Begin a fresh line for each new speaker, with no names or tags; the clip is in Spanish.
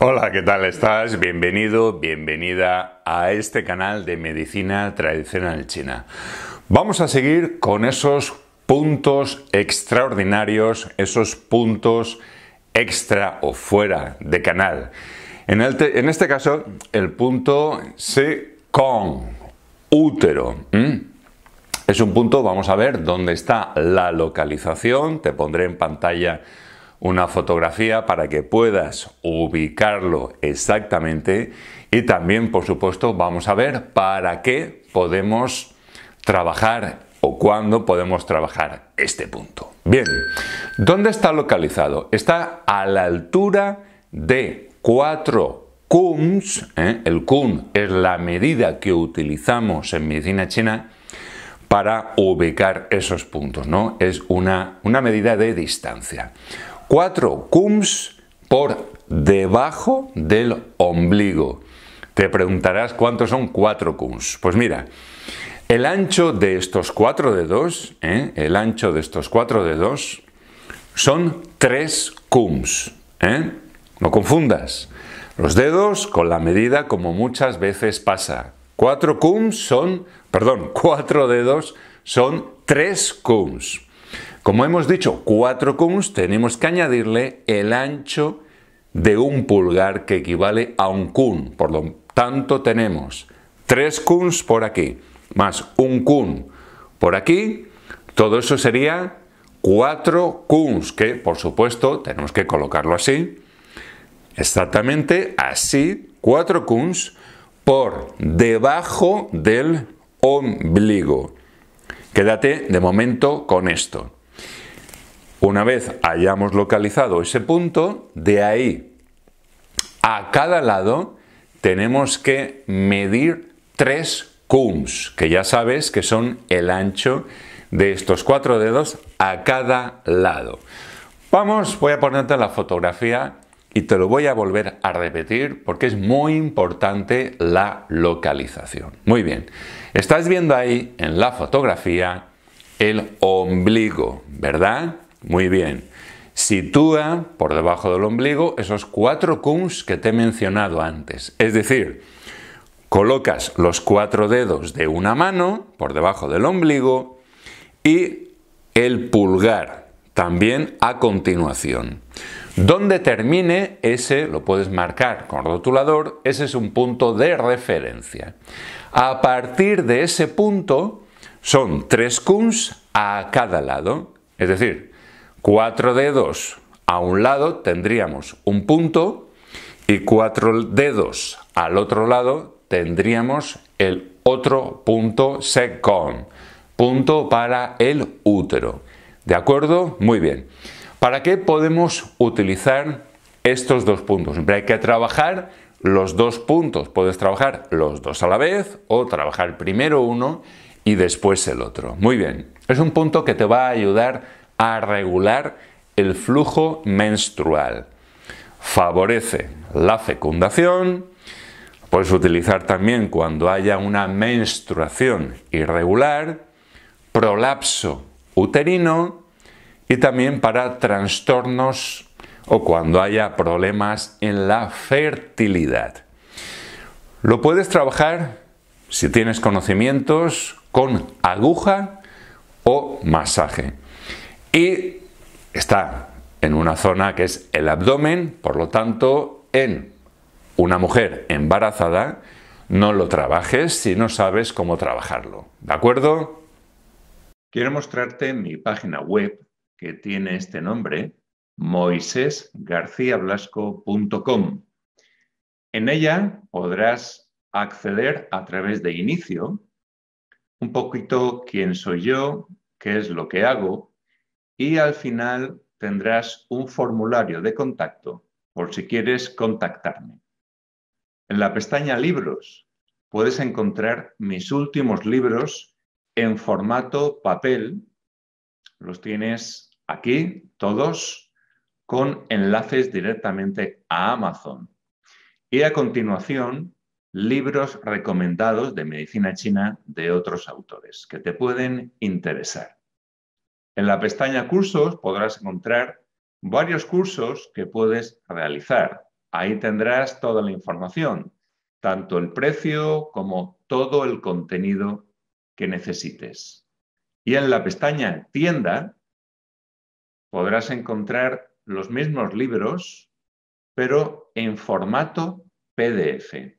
Hola, ¿qué tal estás? Bienvenido, bienvenida a este canal de medicina tradicional china. Vamos a seguir con esos puntos extraordinarios, esos puntos extra o fuera de canal. En, este caso, el punto C con útero. Es un punto, vamos a ver dónde está la localización. Te pondré en pantalla una fotografía para que puedas ubicarlo exactamente y también por supuesto vamos a ver para qué podemos trabajar o cuándo podemos trabajar este punto. Bien, ¿dónde está localizado? Está a la altura de cuatro kuns ¿eh? el kun es la medida que utilizamos en medicina china para ubicar esos puntos, ¿no? Es una, una medida de distancia. Cuatro cums por debajo del ombligo. Te preguntarás cuántos son cuatro cums. Pues mira, el ancho de estos cuatro dedos, ¿eh? el ancho de estos cuatro dedos, son tres cums. ¿eh? No confundas. Los dedos con la medida como muchas veces pasa. cuatro cums son, perdón, cuatro dedos son tres cums. Como hemos dicho, 4 cons, tenemos que añadirle el ancho de un pulgar que equivale a un kun. Por lo tanto, tenemos 3 kuns por aquí, más un kun por aquí. Todo eso sería 4 kuns, que por supuesto tenemos que colocarlo así. Exactamente así, 4 kuns por debajo del ombligo. Quédate de momento con esto. Una vez hayamos localizado ese punto, de ahí a cada lado tenemos que medir tres cums, que ya sabes que son el ancho de estos cuatro dedos a cada lado. Vamos, voy a ponerte la fotografía y te lo voy a volver a repetir porque es muy importante la localización. Muy bien, estás viendo ahí en la fotografía el ombligo, ¿verdad? Muy bien. Sitúa por debajo del ombligo esos cuatro cuns que te he mencionado antes. Es decir, colocas los cuatro dedos de una mano por debajo del ombligo y el pulgar también a continuación. Donde termine ese, lo puedes marcar con rotulador, ese es un punto de referencia. A partir de ese punto son tres cuns a cada lado, es decir, cuatro dedos a un lado tendríamos un punto y cuatro dedos al otro lado tendríamos el otro punto second, punto para el útero. ¿De acuerdo? Muy bien. ¿Para qué podemos utilizar estos dos puntos? Siempre hay que trabajar los dos puntos. Puedes trabajar los dos a la vez o trabajar primero uno y después el otro. Muy bien. Es un punto que te va a ayudar a regular el flujo menstrual. Favorece la fecundación, puedes utilizar también cuando haya una menstruación irregular, prolapso uterino y también para trastornos o cuando haya problemas en la fertilidad. Lo puedes trabajar si tienes conocimientos con aguja o masaje y está en una zona que es el abdomen, por lo tanto, en una mujer embarazada no lo trabajes si no sabes cómo trabajarlo, ¿de acuerdo? Quiero mostrarte mi página web que tiene este nombre, moisesgarciablasco.com En ella podrás acceder a través de inicio un poquito quién soy yo, qué es lo que hago, y al final tendrás un formulario de contacto por si quieres contactarme. En la pestaña Libros puedes encontrar mis últimos libros en formato papel. Los tienes aquí, todos, con enlaces directamente a Amazon. Y a continuación, libros recomendados de medicina china de otros autores que te pueden interesar. En la pestaña Cursos podrás encontrar varios cursos que puedes realizar. Ahí tendrás toda la información, tanto el precio como todo el contenido que necesites. Y en la pestaña Tienda podrás encontrar los mismos libros, pero en formato PDF.